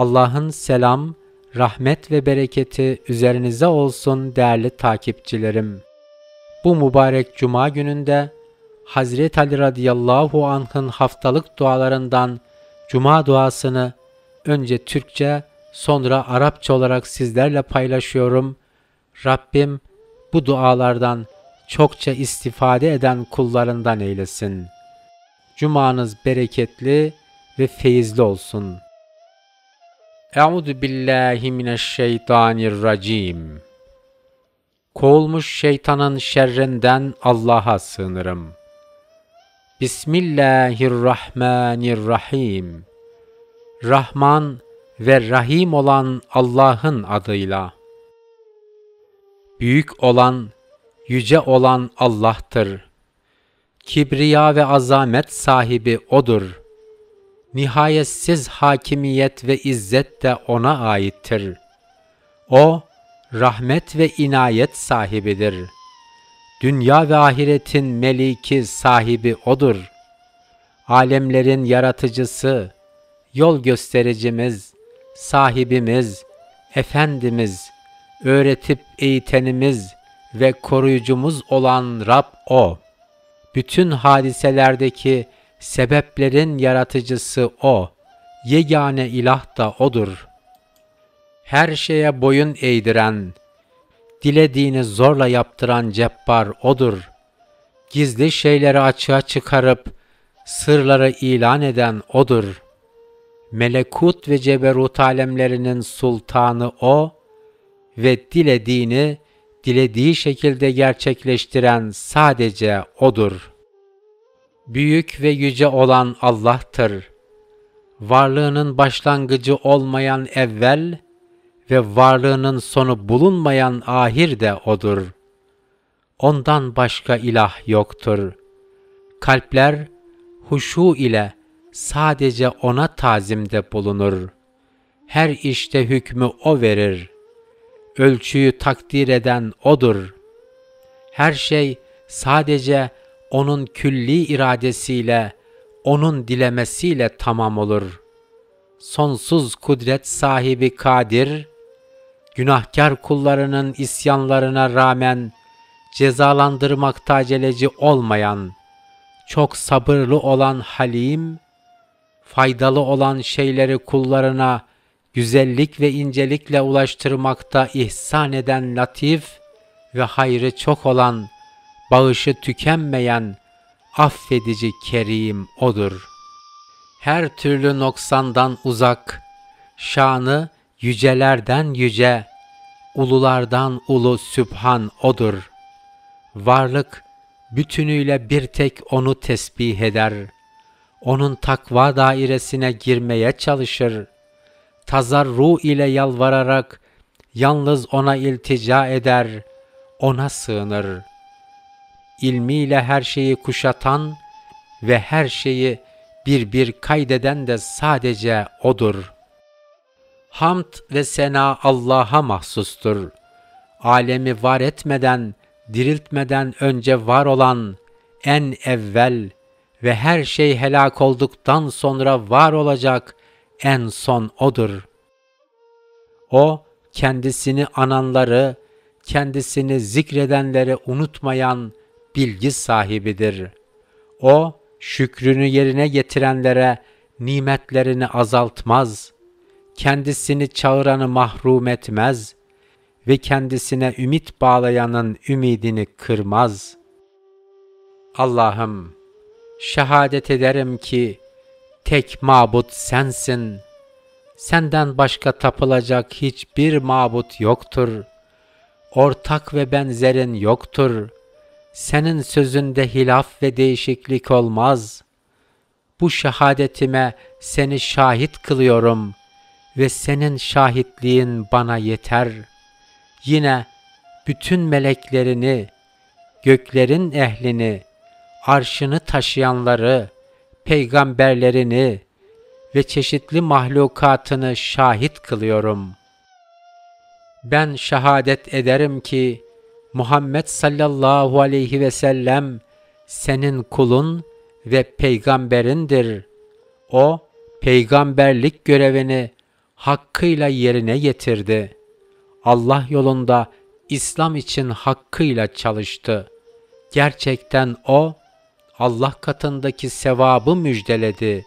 Allah'ın selam, rahmet ve bereketi üzerinize olsun değerli takipçilerim. Bu mübarek cuma gününde Hazreti Ali radıyallahu anh'ın haftalık dualarından cuma duasını önce Türkçe sonra Arapça olarak sizlerle paylaşıyorum. Rabbim bu dualardan çokça istifade eden kullarından eylesin. Cumanız bereketli ve feyizli olsun.'' Euzu billahi mineşşeytanirracim. Kovulmuş şeytanın şerrinden Allah'a sığınırım. Bismillahirrahmanirrahim. Rahman ve Rahim olan Allah'ın adıyla. Büyük olan, yüce olan Allah'tır. Kibriya ve azamet sahibi O'dur nihayetsiz hakimiyet ve izzet de ona aittir. O, rahmet ve inayet sahibidir. Dünya ve ahiretin meliki sahibi O'dur. Alemlerin yaratıcısı, yol göstericimiz, sahibimiz, efendimiz, öğretip eğitenimiz ve koruyucumuz olan Rab O. Bütün hadiselerdeki sebeplerin yaratıcısı O, yegane ilah da O'dur. Her şeye boyun eğdiren, dilediğini zorla yaptıran cebbar O'dur. Gizli şeyleri açığa çıkarıp, sırları ilan eden O'dur. Melekut ve ceberut alemlerinin sultanı O ve dilediğini dilediği şekilde gerçekleştiren sadece O'dur.'' büyük ve yüce olan Allah'tır. Varlığının başlangıcı olmayan evvel ve varlığının sonu bulunmayan ahir de O'dur. Ondan başka ilah yoktur. Kalpler huşu ile sadece O'na tazimde bulunur. Her işte hükmü O verir. Ölçüyü takdir eden O'dur. Her şey sadece onun külli iradesiyle, onun dilemesiyle tamam olur. Sonsuz kudret sahibi Kadir, günahkar kullarının isyanlarına rağmen cezalandırmakta aceleci olmayan, çok sabırlı olan Halim, faydalı olan şeyleri kullarına güzellik ve incelikle ulaştırmakta ihsan eden Latif ve hayrı çok olan bağışı tükenmeyen affedici kerim odur. Her türlü noksandan uzak, şanı yücelerden yüce, ululardan ulu sübhan odur. Varlık bütünüyle bir tek onu tesbih eder. Onun takva dairesine girmeye çalışır. Tazar ruh ile yalvararak yalnız ona iltica eder, ona sığınır ilmiyle her şeyi kuşatan ve her şeyi bir bir kaydeden de sadece O'dur. Hamd ve sena Allah'a mahsustur. Alemi var etmeden, diriltmeden önce var olan en evvel ve her şey helak olduktan sonra var olacak en son O'dur. O, kendisini ananları, kendisini zikredenleri unutmayan bilgi sahibidir. O, şükrünü yerine getirenlere nimetlerini azaltmaz, kendisini çağıranı mahrum etmez ve kendisine ümit bağlayanın ümidini kırmaz. Allah'ım, şehadet ederim ki tek mabut sensin. Senden başka tapılacak hiçbir mabut yoktur. Ortak ve benzerin yoktur.'' senin sözünde hilaf ve değişiklik olmaz. Bu şehadetime seni şahit kılıyorum ve senin şahitliğin bana yeter. Yine bütün meleklerini, göklerin ehlini, arşını taşıyanları, peygamberlerini ve çeşitli mahlukatını şahit kılıyorum. Ben şehadet ederim ki Muhammed sallallahu aleyhi ve sellem senin kulun ve peygamberindir. O peygamberlik görevini hakkıyla yerine getirdi. Allah yolunda İslam için hakkıyla çalıştı. Gerçekten o Allah katındaki sevabı müjdeledi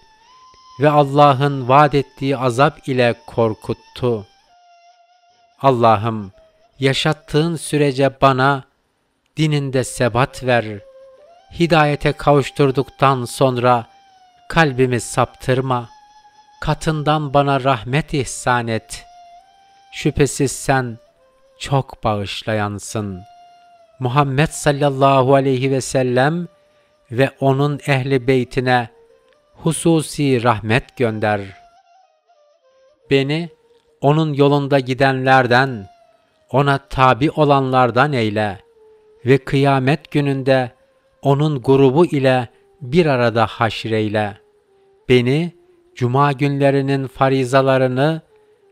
ve Allah'ın vaad ettiği azap ile korkuttu. Allah'ım yaşattığın sürece bana dininde sebat ver. Hidayete kavuşturduktan sonra kalbimi saptırma. Katından bana rahmet ihsan et. Şüphesiz sen çok bağışlayansın. Muhammed sallallahu aleyhi ve sellem ve onun ehli beytine hususi rahmet gönder. Beni onun yolunda gidenlerden ona tabi olanlardan eyle ve kıyamet gününde onun grubu ile bir arada haşreyle. Beni cuma günlerinin farizalarını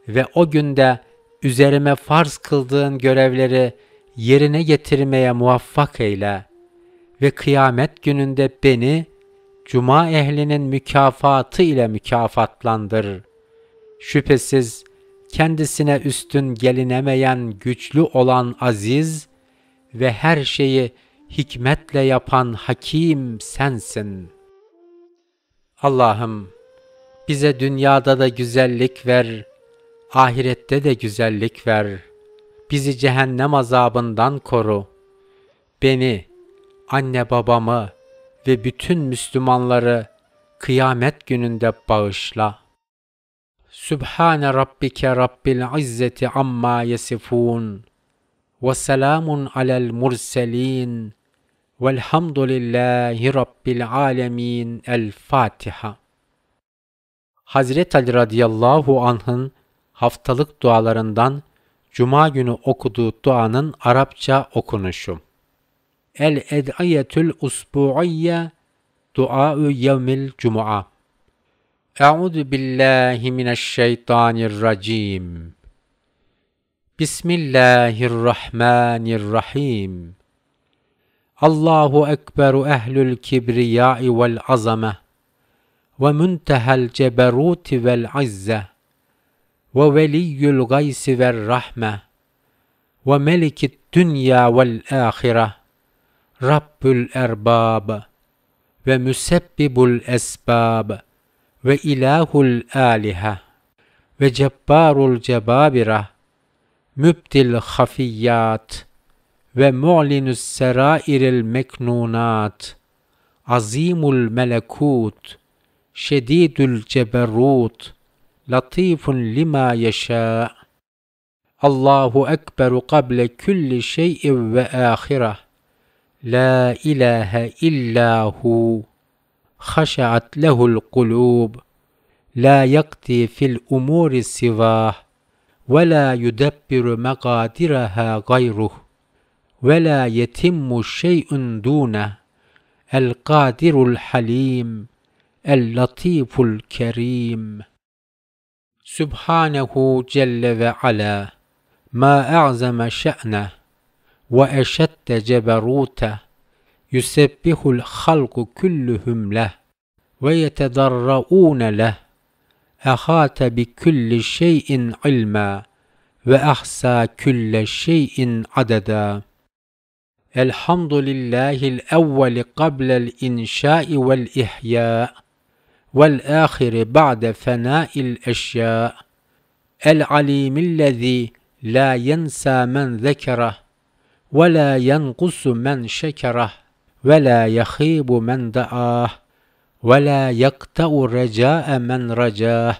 ve o günde üzerime farz kıldığın görevleri yerine getirmeye muvaffak eyle ve kıyamet gününde beni cuma ehlinin mükafatı ile mükafatlandır. Şüphesiz kendisine üstün gelinemeyen güçlü olan aziz ve her şeyi hikmetle yapan hakim sensin. Allah'ım bize dünyada da güzellik ver, ahirette de güzellik ver. Bizi cehennem azabından koru. Beni, anne babamı ve bütün Müslümanları kıyamet gününde bağışla.'' Sübhane rabbike rabbil izzeti amma yesifun. Ve selamun alel murselin. Velhamdülillahi rabbil alemin. El Fatiha. Hazreti Ali radıyallahu anh'ın haftalık dualarından Cuma günü okuduğu duanın Arapça okunuşu. El ed'iyetül usbu'iyye dua'u yevmil cuma. Euzu billahi mineşşeytanirracim. Bismillahirrahmanirrahim. Allahu ekber ehlül kibriyai vel azame ve müntehel ceberuti vel azze ve veliyyül gaysi vel rahme ve melikit dünya vel ahire Rabbül erbab ve müsebbibul esbab.'' وإله الآلهة وجبار الجبابرة مبدي الخفيات ومعلن السرائر المكنونات عظيم الملكوت شديد الجبروت لطيف لما يشاء الله أكبر قبل كل شيء وآخره لا إله إلا هو خشعت له القلوب لا يقتي في الأمور السواه ولا يدبر مقادرها غيره ولا يتم شيء دونه القادر الحليم اللطيف الكريم سبحانه جل وعلا ما أعظم شأنه وأشد جبروته يسبح الخلق كلهم له ويتضرؤون له أخات بكل شيء علما وأحصى كل شيء عددا الحمد لله الأول قبل الإنشاء والإحياء والآخر بعد فناء الأشياء العليم الذي لا ينسى من ذكره ولا ينقص من شكره ولا يخيب من دعاه وَلَا يَقْتَعُ رَجَاءَ مَنْ رَجَاهُ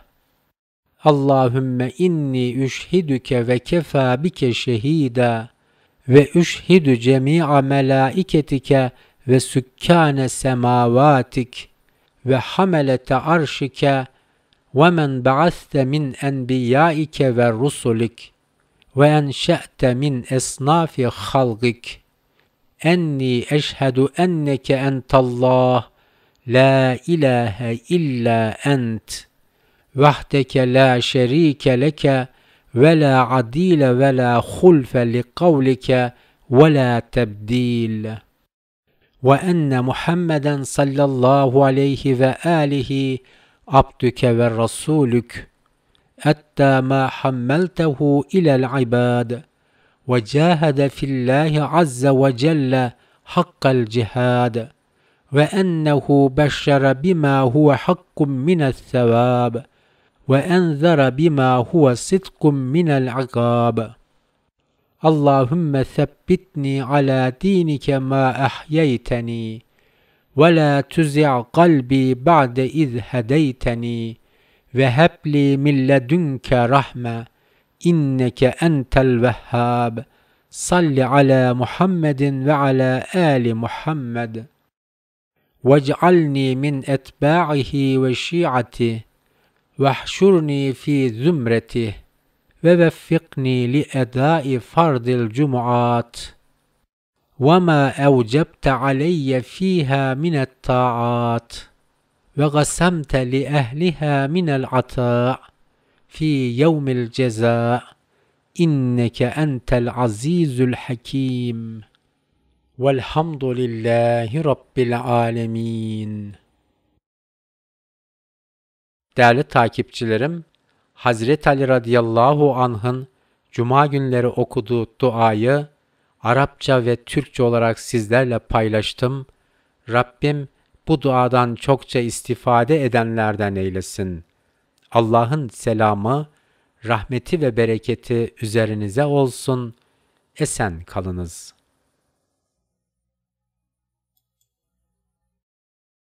Allahümme inni üşhidüke ve kefa bike şehida ve üşhidü cemi'a melaiketike ve sükkâne semavatik ve hamelete arşike ve men ba'aste min enbiyaike ve rusulik ve enşe'te min esnafi halgik enni eşhedü enneke entallah لا إله إلا أنت وحدك لا شريك لك ولا عديل ولا خلف لقولك ولا تبديل وأن محمدا صلى الله عليه وآله عبدك ورسولك أتى ما حملته إلى العباد وجاهد في الله عز وجل حق الجهاد وأنه بشر بما هو حق من الثواب وأنذر بما هو صدق من العقاب اللهم ثبتني على دينك ما أحييتني ولا تزع قلبي بعد إذ هديتني وهب لي من لدنك رحمة إنك أنت الوهاب صل على محمد وعلى آل محمد واجعلني من أتباعه وشيعته واحشرني في زمرته ووفقني لأداء فرض الجمعات وما أوجبت علي فيها من الطاعات وقسمت لأهلها من العطاء في يوم الجزاء إنك أنت العزيز الحكيم Velhamdülillahi Rabbil Alemin. Değerli takipçilerim, Hazreti Ali radıyallahu anh'ın Cuma günleri okuduğu duayı Arapça ve Türkçe olarak sizlerle paylaştım. Rabbim bu duadan çokça istifade edenlerden eylesin. Allah'ın selamı, rahmeti ve bereketi üzerinize olsun. Esen kalınız.''